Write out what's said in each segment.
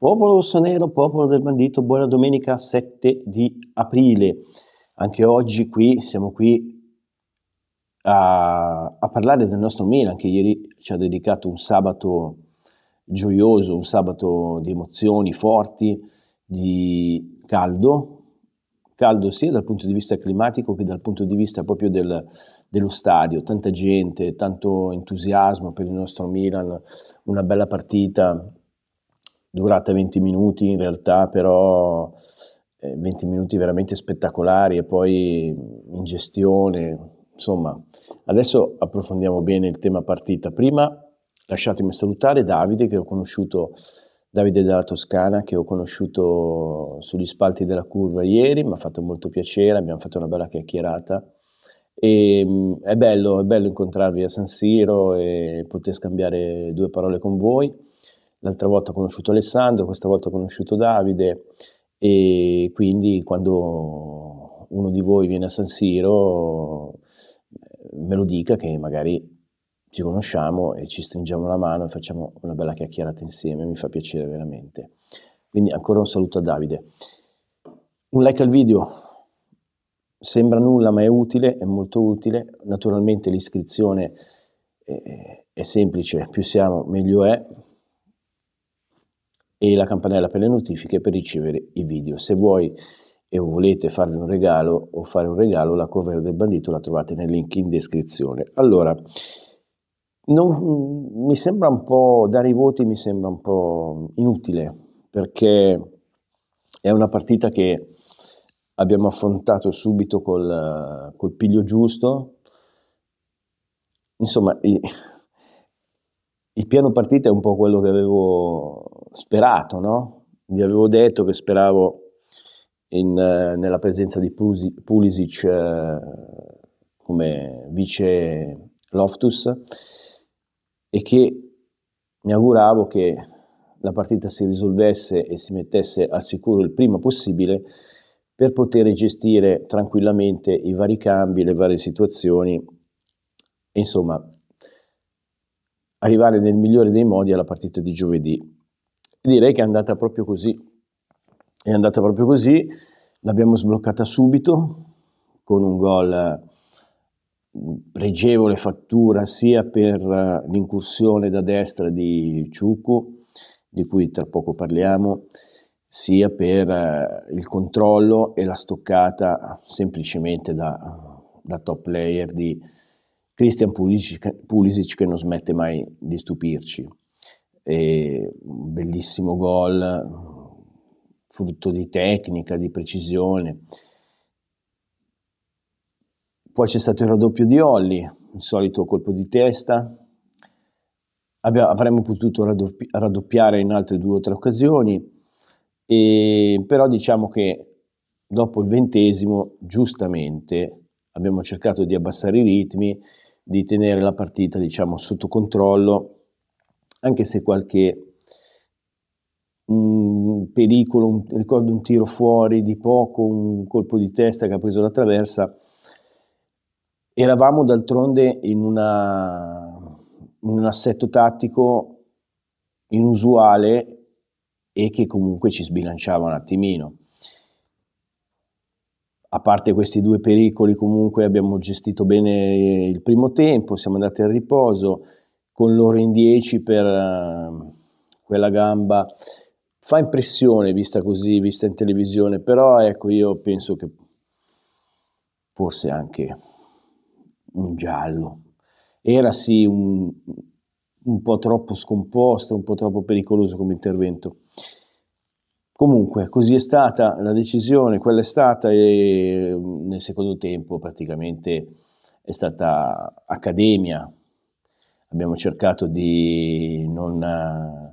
Popolo rossonero, popolo del bandito, buona domenica 7 di aprile. Anche oggi qui siamo qui a, a parlare del nostro Milan che ieri ci ha dedicato un sabato gioioso, un sabato di emozioni forti, di caldo, caldo sia dal punto di vista climatico che dal punto di vista proprio del, dello stadio, tanta gente, tanto entusiasmo per il nostro Milan, una bella partita, durata 20 minuti in realtà, però 20 eh, minuti veramente spettacolari e poi in gestione. Insomma, adesso approfondiamo bene il tema partita. Prima lasciatemi salutare Davide che ho conosciuto, Davide dalla Toscana che ho conosciuto sugli spalti della curva ieri, mi ha fatto molto piacere, abbiamo fatto una bella chiacchierata. E, mm, è, bello, è bello incontrarvi a San Siro e poter scambiare due parole con voi l'altra volta ho conosciuto Alessandro, questa volta ho conosciuto Davide e quindi quando uno di voi viene a San Siro eh, me lo dica che magari ci conosciamo e ci stringiamo la mano e facciamo una bella chiacchierata insieme, mi fa piacere veramente. Quindi ancora un saluto a Davide. Un like al video, sembra nulla ma è utile, è molto utile, naturalmente l'iscrizione è, eh, è semplice, più siamo meglio è, e la campanella per le notifiche per ricevere i video. Se vuoi e volete farvi un regalo o fare un regalo, la cover del bandito la trovate nel link in descrizione. Allora, non, mi sembra un po' dare i voti, mi sembra un po' inutile perché è una partita che abbiamo affrontato subito col, col piglio giusto. Insomma, il, il piano partita è un po' quello che avevo sperato, no? Vi avevo detto che speravo in, eh, nella presenza di Pulisic eh, come vice Loftus e che mi auguravo che la partita si risolvesse e si mettesse al sicuro il prima possibile per poter gestire tranquillamente i vari cambi, le varie situazioni e insomma arrivare nel migliore dei modi alla partita di giovedì direi che è andata proprio così. È andata proprio così, l'abbiamo sbloccata subito con un gol mm, pregevole fattura sia per eh, l'incursione da destra di Ciucu, di cui tra poco parliamo, sia per eh, il controllo e la stoccata semplicemente da, da top player di Christian Pulisic, Pulisic che non smette mai di stupirci e un bellissimo gol frutto di tecnica, di precisione. Poi c'è stato il raddoppio di Olli, il solito colpo di testa. Abbiamo, avremmo potuto raddoppi, raddoppiare in altre due o tre occasioni, e, però diciamo che dopo il ventesimo, giustamente, abbiamo cercato di abbassare i ritmi, di tenere la partita diciamo, sotto controllo anche se qualche mh, mm, pericolo, un, ricordo un tiro fuori di poco, un colpo di testa che ha preso la traversa, eravamo d'altronde in, una, in un assetto tattico inusuale e che comunque ci sbilanciava un attimino. A parte questi due pericoli comunque abbiamo gestito bene il primo tempo, siamo andati al riposo, con loro in 10 per uh, quella gamba. Fa impressione vista così, vista in televisione, però ecco io penso che forse anche un giallo. Era sì un, un po' troppo scomposto, un po' troppo pericoloso come intervento. Comunque, così è stata la decisione, quella è stata e ehm, nel secondo tempo praticamente è stata accademia, abbiamo cercato di non eh,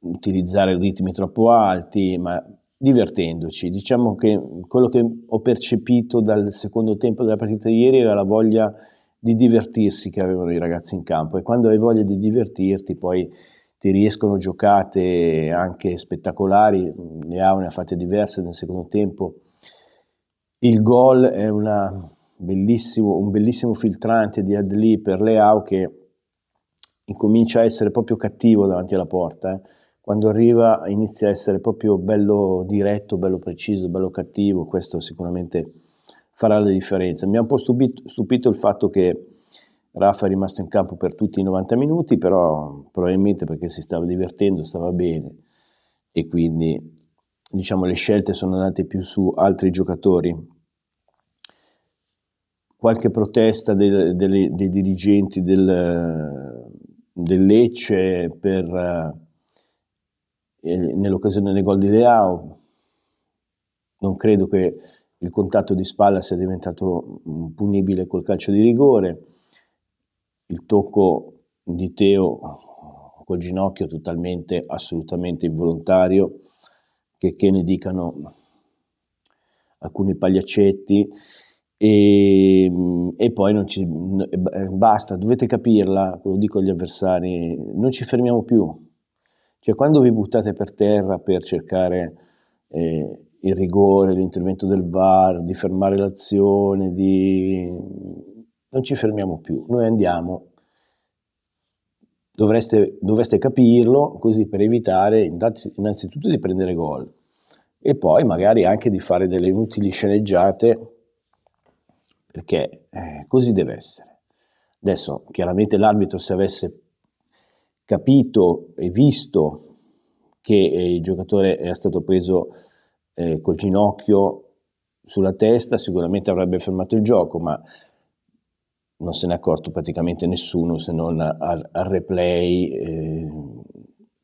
utilizzare ritmi troppo alti, ma divertendoci. Diciamo che quello che ho percepito dal secondo tempo della partita di ieri era la voglia di divertirsi che avevano i ragazzi in campo e quando hai voglia di divertirti poi ti riescono giocate anche spettacolari, ne ha fatte diverse nel secondo tempo. Il gol è una bellissimo, un bellissimo filtrante di Adli per Leao che incomincia a essere proprio cattivo davanti alla porta. Eh. Quando arriva inizia a essere proprio bello diretto, bello preciso, bello cattivo, questo sicuramente farà la differenza. Mi ha un po' stupito, stupito il fatto che Rafa è rimasto in campo per tutti i 90 minuti, però probabilmente perché si stava divertendo, stava bene e quindi diciamo le scelte sono andate più su altri giocatori qualche protesta del, delle, dei dirigenti del, del Lecce per, eh, eh nell'occasione dei gol di Leao. Non credo che il contatto di spalla sia diventato mm, punibile col calcio di rigore. Il tocco di Teo eh, col ginocchio totalmente, assolutamente involontario, che, che ne dicano alcuni pagliaccetti e, ehm, e, poi non ci, eh, basta, dovete capirla, lo dico agli avversari, non ci fermiamo più. Cioè quando vi buttate per terra per cercare eh, il rigore, l'intervento del VAR, di fermare l'azione, di... non ci fermiamo più, noi andiamo. Dovreste, dovreste capirlo così per evitare innanzitutto di prendere gol e poi magari anche di fare delle inutili sceneggiate perché eh, così deve essere. Adesso, chiaramente l'arbitro se avesse capito e visto che eh, il giocatore era stato preso eh, col ginocchio sulla testa, sicuramente avrebbe fermato il gioco, ma non se n'è accorto praticamente nessuno se non al, al replay, eh,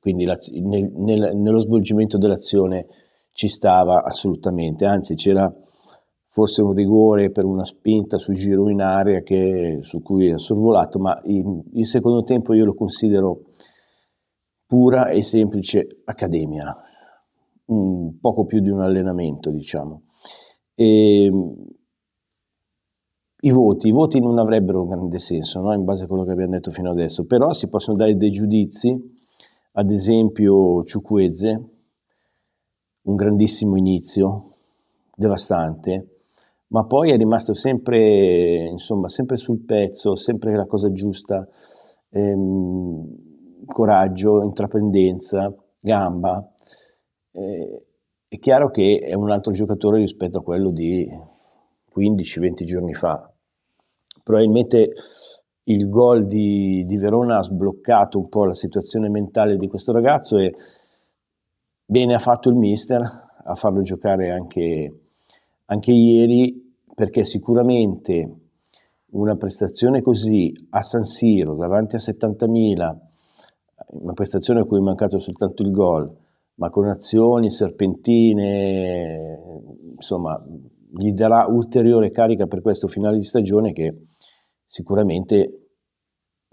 quindi la, nel, nel, nello svolgimento dell'azione ci stava assolutamente, anzi c'era forse un rigore per una spinta su giro in aria che, su cui ha sorvolato, ma in, il secondo tempo io lo considero pura e semplice accademia, un poco più di un allenamento, diciamo. E, ehm, i voti, i voti non avrebbero grande senso no? in base a quello che abbiamo detto fino adesso, però si possono dare dei giudizi, ad esempio Ciuqueze, un grandissimo inizio, devastante, ma poi è rimasto sempre, insomma, sempre sul pezzo, sempre la cosa giusta, ehm, coraggio, intraprendenza, gamba. Eh, è chiaro che è un altro giocatore rispetto a quello di 15-20 giorni fa. Probabilmente il gol di, di, Verona ha sbloccato un po' la situazione mentale di questo ragazzo e bene ha fatto il mister a farlo giocare anche anche ieri, perché sicuramente una prestazione così a San Siro, davanti a 70.000, una prestazione a cui è mancato soltanto il gol, ma con azioni serpentine, insomma, gli darà ulteriore carica per questo finale di stagione che sicuramente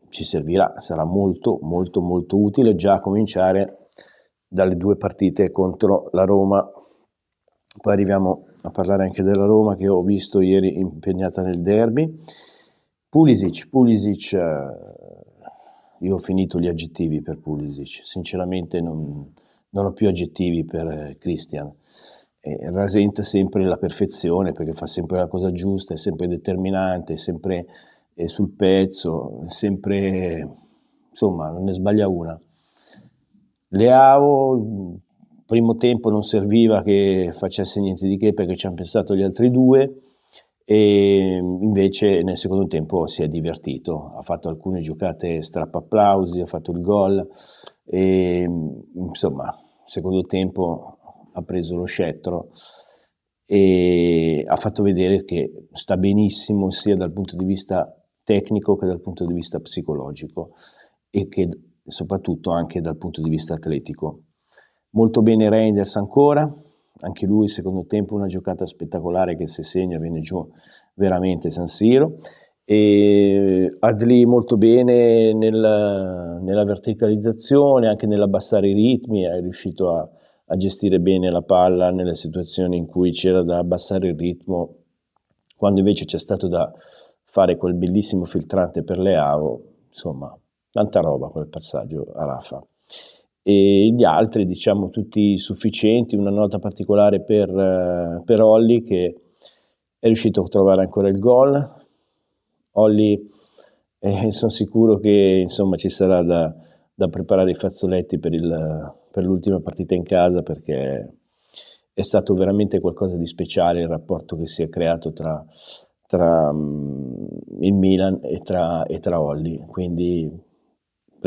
ci servirà, sarà molto molto molto utile già a cominciare dalle due partite contro la Roma poi arriviamo a parlare anche della Roma che ho visto ieri impegnata nel derby. Pulisic, Pulisic, eh, io ho finito gli aggettivi per Pulisic, sinceramente non, non ho più aggettivi per eh, Christian. E rasenta sempre la perfezione perché fa sempre la cosa giusta, è sempre determinante, è sempre è sul pezzo, è sempre insomma non ne sbaglia una. Leao primo tempo non serviva che facesse niente di che perché ci hanno pensato gli altri due e invece nel secondo tempo si è divertito, ha fatto alcune giocate strappapplausi, ha fatto il gol e insomma secondo tempo ha preso lo scettro e ha fatto vedere che sta benissimo sia dal punto di vista tecnico che dal punto di vista psicologico e che soprattutto anche dal punto di vista atletico. Molto bene Reinders ancora, anche lui secondo tempo una giocata spettacolare che se segna viene giù veramente San Siro. E Adli molto bene nel, nella verticalizzazione, anche nell'abbassare i ritmi, è riuscito a, a gestire bene la palla nelle situazioni in cui c'era da abbassare il ritmo, quando invece c'è stato da fare quel bellissimo filtrante per Leao, insomma, tanta roba quel passaggio a Rafa e gli altri diciamo tutti sufficienti, una nota particolare per, eh, per Olli che è riuscito a trovare ancora il gol. Olli eh, sono sicuro che insomma ci sarà da, da preparare i fazzoletti per, il, per l'ultima partita in casa perché è stato veramente qualcosa di speciale il rapporto che si è creato tra, tra um, il Milan e tra, e tra Olli. Quindi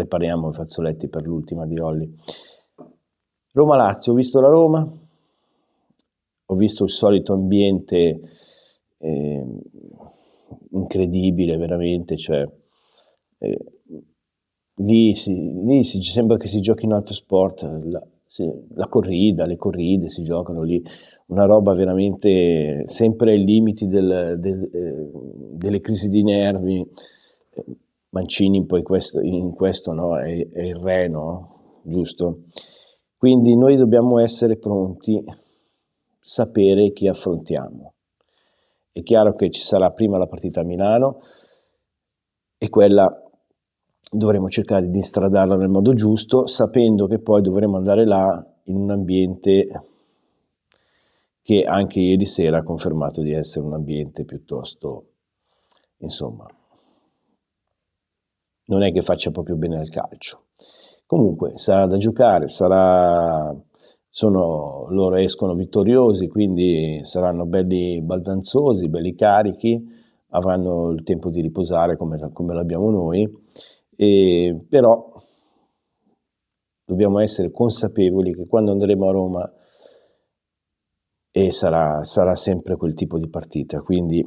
prepariamo i fazzoletti per l'ultima di Olli. Roma-Lazio, ho visto la Roma, ho visto il solito ambiente eh, incredibile, veramente, cioè, eh, lì, si, lì si, sembra che si giochi in altro sport, la, si, la corrida, le corride si giocano lì, una roba veramente sempre ai limiti del, del, eh, delle crisi di nervi Mancini poi questo, in questo no, è, è, il re, no? giusto? Quindi noi dobbiamo essere pronti, sapere chi affrontiamo. È chiaro che ci sarà prima la partita a Milano e quella dovremo cercare di instradarla nel modo giusto, sapendo che poi dovremo andare là in un ambiente che anche ieri sera ha confermato di essere un ambiente piuttosto, insomma, non è che faccia proprio bene al calcio. Comunque sarà da giocare, sarà, sono, loro escono vittoriosi, quindi saranno belli baldanzosi, belli carichi, avranno il tempo di riposare come, come l'abbiamo noi, e, però dobbiamo essere consapevoli che quando andremo a Roma e sarà, sarà sempre quel tipo di partita, quindi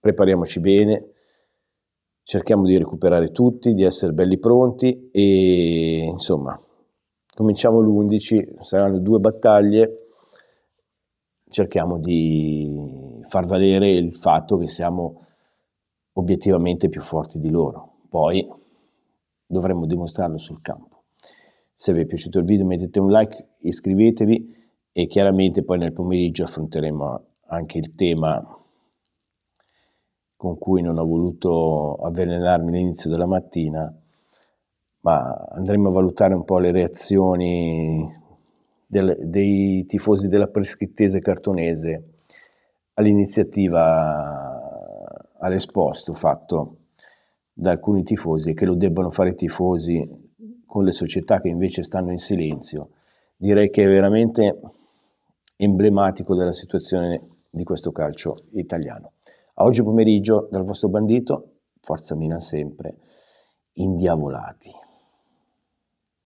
prepariamoci bene cerchiamo di recuperare tutti, di essere belli pronti e insomma cominciamo l'11, saranno due battaglie, cerchiamo di far valere il fatto che siamo obiettivamente più forti di loro, poi dovremmo dimostrarlo sul campo. Se vi è piaciuto il video mettete un like, iscrivetevi e chiaramente poi nel pomeriggio affronteremo anche il tema con cui non ho voluto avvelenarmi all'inizio della mattina, ma andremo a valutare un po' le reazioni del, dei tifosi della prescrittese cartonese all'iniziativa all'esposto fatto da alcuni tifosi e che lo debbano fare i tifosi con le società che invece stanno in silenzio. Direi che è veramente emblematico della situazione di questo calcio italiano. A oggi pomeriggio dal vostro bandito, Forza Mina sempre, indiavolati.